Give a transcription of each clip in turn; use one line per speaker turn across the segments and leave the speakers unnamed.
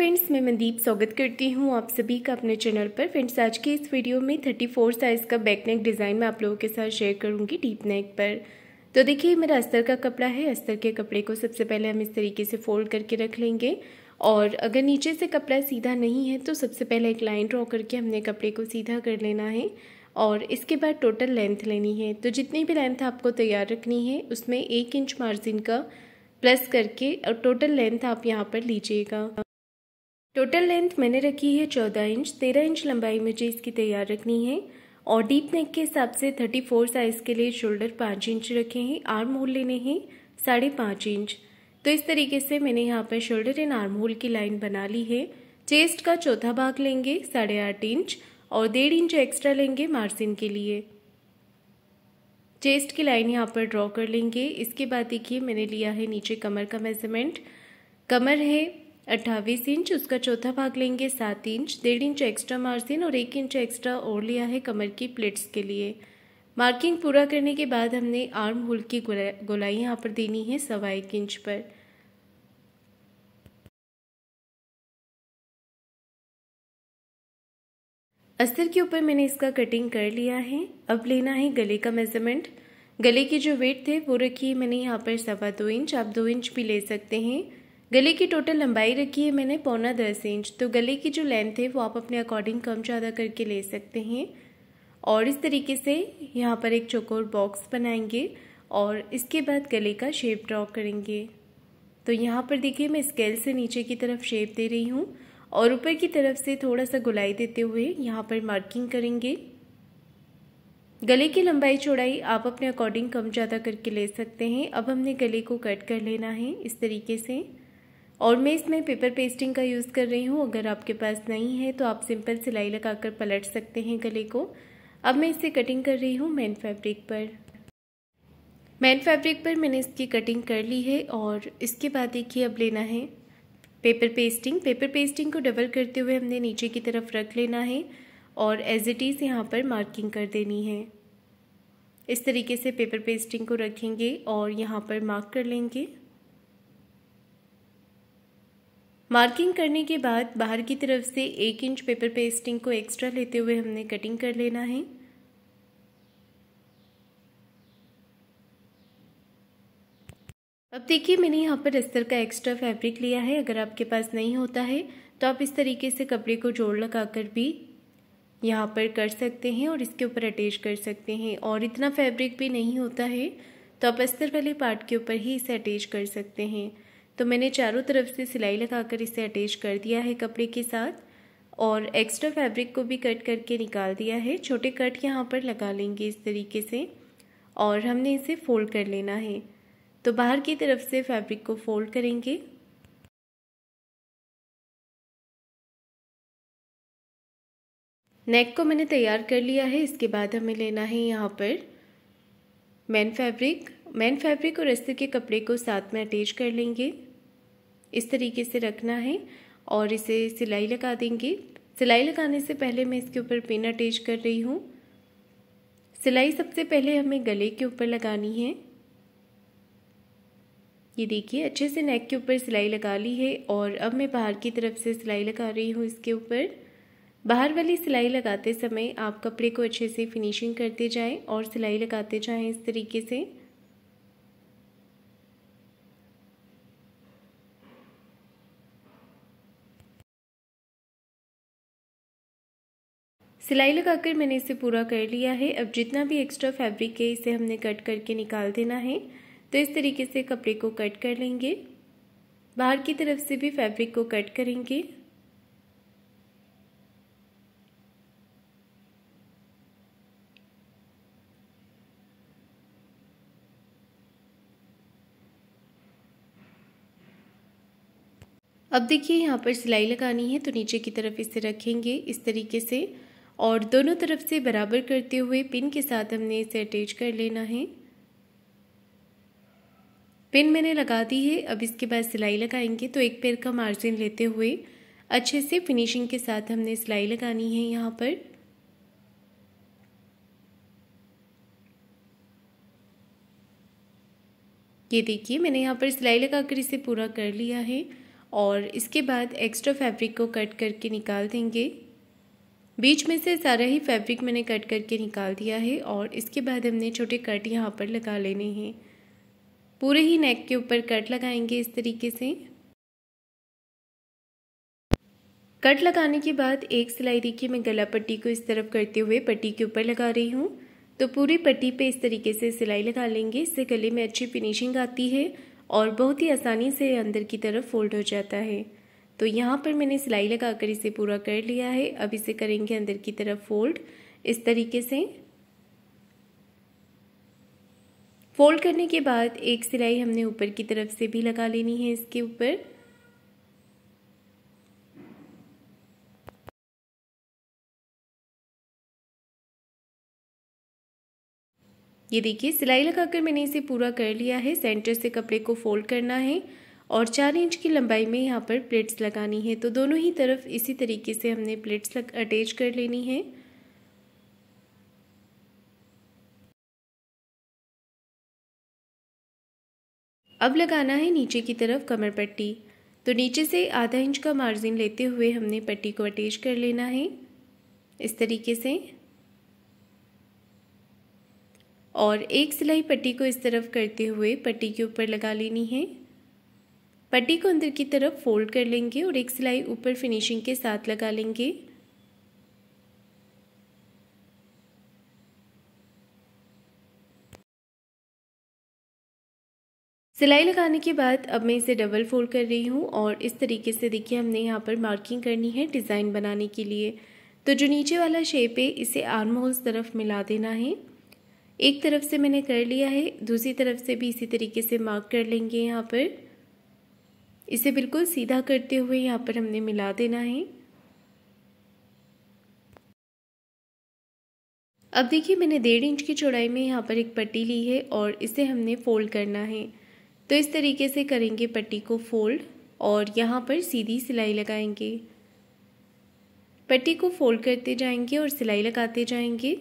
friends मैं मनदीप स्वागत करती हूँ आप सभी का अपने चैनल पर फ्रेंड्स आज के इस वीडियो में 34 साइज़ का बैक नेक डिज़ाइन मैं आप लोगों के साथ शेयर करूँगी डीप नेक पर तो देखिए मेरा अस्तर का कपड़ा है अस्तर के कपड़े को सबसे पहले हम इस तरीके से फोल्ड करके रख लेंगे और अगर नीचे से कपड़ा सीधा नहीं है तो सबसे पहले एक लाइन ड्रॉ करके हमने कपड़े को सीधा कर लेना है और इसके बाद टोटल लेंथ लेनी है तो जितनी भी लेंथ आपको तैयार रखनी है उसमें एक इंच मार्जिन का प्लस करके और टोटल लेंथ आप यहाँ पर लीजिएगा टोटल लेंथ मैंने रखी है चौदह इंच तेरह इंच लंबाई मुझे इसकी तैयार रखनी है और डीप नेक के हिसाब से थर्टी फोर साइज़ के लिए शोल्डर पाँच इंच रखे हैं आर्म होल लेने हैं साढ़े पाँच इंच तो इस तरीके से मैंने यहाँ पर शोल्डर एंड आर्म होल की लाइन बना ली है चेस्ट का चौथा भाग लेंगे साढ़े आठ इंच और डेढ़ इंच एक्स्ट्रा लेंगे मार्सिन के लिए चेस्ट की लाइन यहाँ पर ड्रॉ कर लेंगे इसके बाद देखिए मैंने लिया है नीचे कमर का मेजरमेंट कमर है अट्ठावीस इंच उसका चौथा भाग लेंगे सात इंच डेढ़ इंच एक्स्ट्रा मार्जिन और एक इंच एक्स्ट्रा और लिया है कमर की प्लेट्स के लिए मार्किंग पूरा करने के बाद हमने आर्म होल की गोलाई यहाँ पर देनी है सवा एक इंच पर अस्तर के ऊपर मैंने इसका कटिंग कर लिया है अब लेना है गले का मेजरमेंट गले की जो वेट थे वो रखी है मैंने यहाँ पर सवा दो इंच आप दो इंच भी ले सकते हैं गले की टोटल लंबाई रखी है मैंने पौना दस इंच तो गले की जो लेंथ है वो आप अपने अकॉर्डिंग कम ज़्यादा करके ले सकते हैं और इस तरीके से यहाँ पर एक चौकोर बॉक्स बनाएंगे और इसके बाद गले का शेप ड्रॉ करेंगे तो यहाँ पर देखिए मैं स्केल से नीचे की तरफ शेप दे रही हूँ और ऊपर की तरफ से थोड़ा सा गुलाई देते हुए यहाँ पर मार्किंग करेंगे गले की लंबाई चौड़ाई आप अपने अकॉर्डिंग कम ज़्यादा करके ले सकते हैं अब हमने गले को कट कर लेना है इस तरीके से और मैं इसमें पेपर पेस्टिंग का यूज़ कर रही हूँ अगर आपके पास नहीं है तो आप सिंपल सिलाई लगाकर पलट सकते हैं गले को अब मैं इसे कटिंग कर रही हूँ मैन फैब्रिक पर मैन फैब्रिक पर मैंने इसकी कटिंग कर ली है और इसके बाद देखिए अब लेना है पेपर पेस्टिंग पेपर पेस्टिंग को डबल करते हुए हमने नीचे की तरफ रख लेना है और एज इट इज़ यहाँ पर मार्किंग कर देनी है इस तरीके से पेपर पेस्टिंग को रखेंगे और यहाँ पर मार्क कर लेंगे मार्किंग करने के बाद बाहर की तरफ से एक इंच पेपर पेस्टिंग को एक्स्ट्रा लेते हुए हमने कटिंग कर लेना है अब देखिए मैंने यहाँ पर अस्तर का एक्स्ट्रा फैब्रिक लिया है अगर आपके पास नहीं होता है तो आप इस तरीके से कपड़े को जोड़ लगा कर भी यहाँ पर कर सकते हैं और इसके ऊपर अटैच कर सकते हैं और इतना फैब्रिक भी नहीं होता है तो आप अस्तर वाले पार्ट के ऊपर ही इसे अटैच कर सकते हैं तो मैंने चारों तरफ से सिलाई लगाकर इसे अटैच कर दिया है कपड़े के साथ और एक्स्ट्रा फैब्रिक को भी कट करके निकाल दिया है छोटे कट यहाँ पर लगा लेंगे इस तरीके से और हमने इसे फोल्ड कर लेना है तो बाहर की तरफ से फैब्रिक को फोल्ड करेंगे नेक को मैंने तैयार कर लिया है इसके बाद हमें लेना है यहाँ पर मैन फैब्रिक मैन फैब्रिक और रस्ते के कपड़े को साथ में अटैच कर लेंगे इस तरीके से रखना है और इसे सिलाई लगा देंगे सिलाई लगाने से पहले मैं इसके ऊपर पिन अटैच कर रही हूँ सिलाई सबसे पहले हमें गले के ऊपर लगानी है ये देखिए अच्छे से नेक के ऊपर सिलाई लगा ली है और अब मैं बाहर की तरफ से सिलाई लगा रही हूँ इसके ऊपर बाहर वाली सिलाई लगाते समय आप कपड़े को अच्छे से फिनिशिंग करते जाएं और सिलाई लगाते जाएं इस तरीके से सिलाई लगाकर मैंने इसे पूरा कर लिया है अब जितना भी एक्स्ट्रा फैब्रिक है इसे हमने कट करके निकाल देना है तो इस तरीके से कपड़े को कट कर लेंगे बाहर की तरफ से भी फैब्रिक को कट करेंगे अब देखिए यहाँ पर सिलाई लगानी है तो नीचे की तरफ इसे रखेंगे इस तरीके से और दोनों तरफ से बराबर करते हुए पिन के साथ हमने इसे अटैच कर लेना है पिन मैंने लगा दी है अब इसके बाद सिलाई लगाएंगे तो एक पैर का मार्जिन लेते हुए अच्छे से फिनिशिंग के साथ हमने सिलाई लगानी है यहाँ पर ये देखिए मैंने यहाँ पर सिलाई लगाकर इसे पूरा कर लिया है और इसके बाद एक्स्ट्रा फैब्रिक को कट करके निकाल देंगे बीच में से सारा ही फैब्रिक मैंने कट करके निकाल दिया है और इसके बाद हमने छोटे कट यहाँ पर लगा लेने हैं पूरे ही नेक के ऊपर कट लगाएंगे इस तरीके से कट लगाने के बाद एक सिलाई देखिए मैं गला पट्टी को इस तरफ करते हुए पट्टी के ऊपर लगा रही हूँ तो पूरी पट्टी पे इस तरीके से सिलाई लगा लेंगे इससे गले में अच्छी फिनिशिंग आती है और बहुत ही आसानी से अंदर की तरफ फोल्ड हो जाता है तो यहाँ पर मैंने सिलाई लगा कर इसे पूरा कर लिया है अब इसे करेंगे अंदर की तरफ फोल्ड इस तरीके से फोल्ड करने के बाद एक सिलाई हमने ऊपर की तरफ से भी लगा लेनी है इसके ऊपर ये देखिए सिलाई लगाकर मैंने इसे पूरा कर लिया है सेंटर से कपड़े को फोल्ड करना है और चार इंच की लंबाई में यहाँ पर प्लेट्स लगानी है तो दोनों ही तरफ इसी तरीके से हमने प्लेट्स लग अटैच कर लेनी है अब लगाना है नीचे की तरफ कमर पट्टी तो नीचे से आधा इंच का मार्जिन लेते हुए हमने पट्टी को अटैच कर लेना है इस तरीके से और एक सिलाई पट्टी को इस तरफ करते हुए पट्टी के ऊपर लगा लेनी है पट्टी को अंदर की तरफ फोल्ड कर लेंगे और एक सिलाई ऊपर फिनिशिंग के साथ लगा लेंगे सिलाई लगाने के बाद अब मैं इसे डबल फोल्ड कर रही हूँ और इस तरीके से देखिए हमने यहाँ पर मार्किंग करनी है डिज़ाइन बनाने के लिए तो जो नीचे वाला शेप है इसे आर्म होल्स तरफ मिला देना है एक तरफ से मैंने कर लिया है दूसरी तरफ से भी इसी तरीके से मार्क कर लेंगे यहाँ पर इसे बिल्कुल सीधा करते हुए यहाँ पर हमने मिला देना है अब देखिए मैंने डेढ़ इंच की चौड़ाई में यहाँ पर एक पट्टी ली है और इसे हमने फोल्ड करना है तो इस तरीके से करेंगे पट्टी को फोल्ड और यहाँ पर सीधी सिलाई लगाएंगे पट्टी को फोल्ड करते जाएंगे और सिलाई लगाते जाएंगे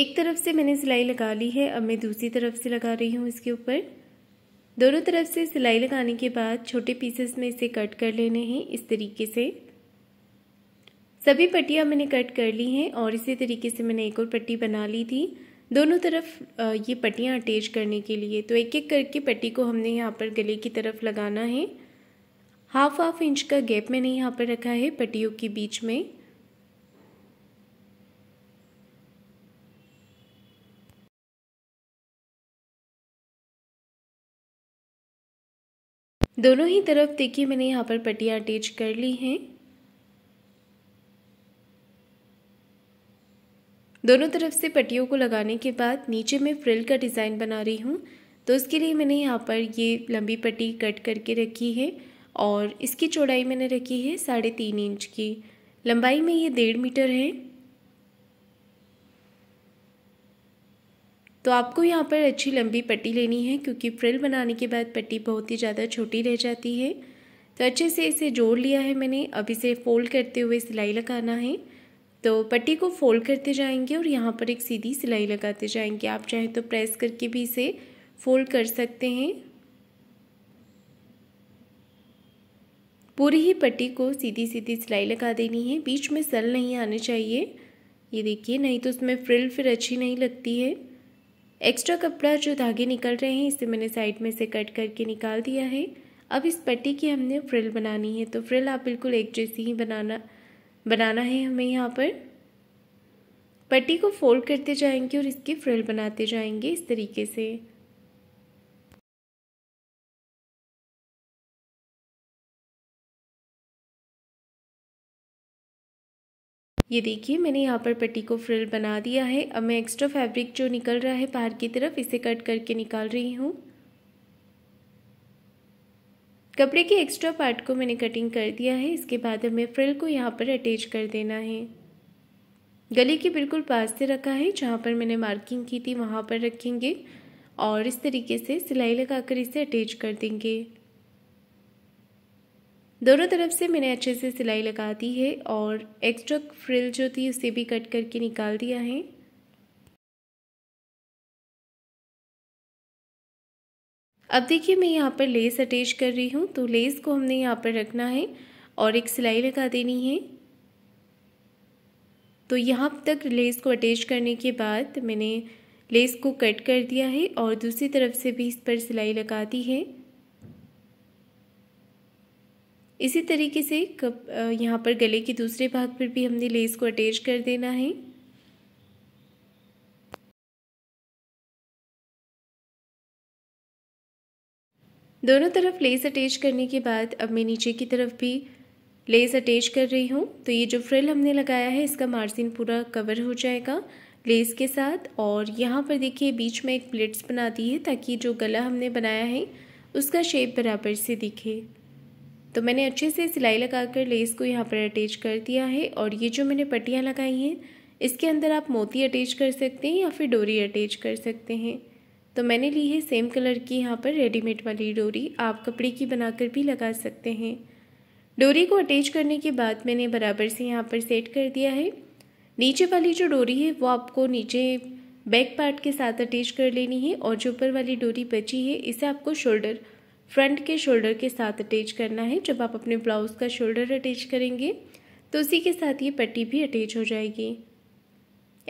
एक तरफ से मैंने सिलाई लगा ली है अब मैं दूसरी तरफ से लगा रही हूँ इसके ऊपर दोनों तरफ से सिलाई लगाने के बाद छोटे पीसेस में इसे कट कर लेने हैं इस तरीके से सभी पट्टियाँ मैंने कट कर ली हैं और इसी तरीके से मैंने एक और पट्टी बना ली थी दोनों तरफ ये पट्टियाँ अटैच करने के लिए तो एक एक करके पट्टी को हमने यहाँ पर गले की तरफ लगाना है हाफ हाफ इंच का गैप मैंने यहाँ पर रखा है पट्टियों के बीच में दोनों ही तरफ देखिए मैंने यहाँ पर पट्टियाँ अटैच कर ली हैं दोनों तरफ से पट्टियों को लगाने के बाद नीचे मैं फ्रिल का डिज़ाइन बना रही हूँ तो उसके लिए मैंने यहाँ पर ये लंबी पट्टी कट करके रखी है और इसकी चौड़ाई मैंने रखी है साढ़े तीन इंच की लंबाई में ये डेढ़ मीटर है तो आपको यहाँ पर अच्छी लंबी पट्टी लेनी है क्योंकि फ्रिल बनाने के बाद पट्टी बहुत ही ज़्यादा छोटी रह जाती है तो अच्छे से इसे जोड़ लिया है मैंने अब इसे फोल्ड करते हुए सिलाई लगाना है तो पट्टी को फोल्ड करते जाएंगे और यहाँ पर एक सीधी सिलाई लगाते जाएंगे आप चाहें तो प्रेस करके भी इसे फोल्ड कर सकते हैं पूरी ही पट्टी को सीधी सीधी सिलाई लगा देनी है बीच में सल नहीं आने चाहिए ये देखिए नहीं तो उसमें फ्रिल फिर अच्छी नहीं लगती है एक्स्ट्रा कपड़ा जो धागे निकल रहे हैं इसे मैंने साइड में से कट करके निकाल दिया है अब इस पट्टी की हमने फ्रिल बनानी है तो फ्रिल आप बिल्कुल एक जैसी ही बनाना बनाना है हमें यहाँ पर पट्टी को फोल्ड करते जाएंगे और इसकी फ्रिल बनाते जाएंगे इस तरीके से ये देखिए मैंने यहाँ पर पट्टी को फ्रिल बना दिया है अब मैं एक्स्ट्रा फैब्रिक जो निकल रहा है बाहर की तरफ इसे कट करके निकाल रही हूँ कपड़े के एक्स्ट्रा पार्ट को मैंने कटिंग कर दिया है इसके बाद हमें फ्रिल को यहाँ पर अटैच कर देना है गले के बिल्कुल पास से रखा है जहाँ पर मैंने मार्किंग की थी वहाँ पर रखेंगे और इस तरीके से सिलाई लगाकर इसे अटैच कर देंगे दोनों तरफ से मैंने अच्छे से सिलाई लगा दी है और एक्स्ट्रा फ्रिल जो थी उसे भी कट करके निकाल दिया है अब देखिए मैं यहाँ पर लेस अटैच कर रही हूँ तो लेस को हमने यहाँ पर रखना है और एक सिलाई लगा देनी है तो यहाँ तक लेस को अटैच करने के बाद मैंने लेस को कट कर दिया है और दूसरी तरफ से भी इस पर सिलाई लगा दी है इसी तरीके से कप यहाँ पर गले के दूसरे भाग पर भी हमने लेस को अटैच कर देना है दोनों तरफ लेस अटैच करने के बाद अब मैं नीचे की तरफ भी लेस अटैच कर रही हूँ तो ये जो फ्रिल हमने लगाया है इसका मार्जिन पूरा कवर हो जाएगा लेस के साथ और यहाँ पर देखिए बीच में एक प्लेट्स बना दी है ताकि जो गला हमने बनाया है उसका शेप बराबर से दिखे तो मैंने अच्छे से सिलाई लगा कर लेस को यहाँ पर अटैच कर दिया है और ये जो मैंने पट्टियाँ लगाई हैं इसके अंदर आप मोती अटैच कर सकते हैं या फिर डोरी अटैच कर सकते हैं तो मैंने ली है सेम कलर की यहाँ पर रेडीमेड वाली डोरी आप कपड़े की बनाकर भी लगा सकते हैं डोरी को अटैच करने के बाद मैंने बराबर से यहाँ पर सेट कर दिया है नीचे वाली जो डोरी है वो आपको नीचे बैक पार्ट के साथ अटैच कर लेनी है और जो ऊपर वाली डोरी बची है इसे आपको शोल्डर फ्रंट के शोल्डर के साथ अटैच करना है जब आप अपने ब्लाउज़ का शोल्डर अटैच करेंगे तो उसी के साथ ये पट्टी भी अटैच हो जाएगी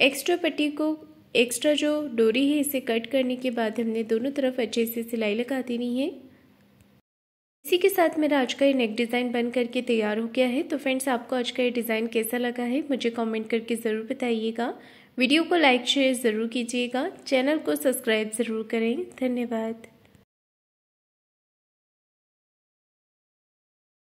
एक्स्ट्रा पट्टी को एक्स्ट्रा जो डोरी है इसे कट करने के बाद हमने दोनों तरफ अच्छे से सिलाई लगा देनी है इसी के साथ मेरा आज का ये नेक डिज़ाइन बन करके तैयार हो गया है तो फ्रेंड्स आपको आज का ये डिज़ाइन कैसा लगा है मुझे कमेंट करके ज़रूर बताइएगा वीडियो को लाइक शेयर ज़रूर कीजिएगा चैनल को सब्सक्राइब ज़रूर करें धन्यवाद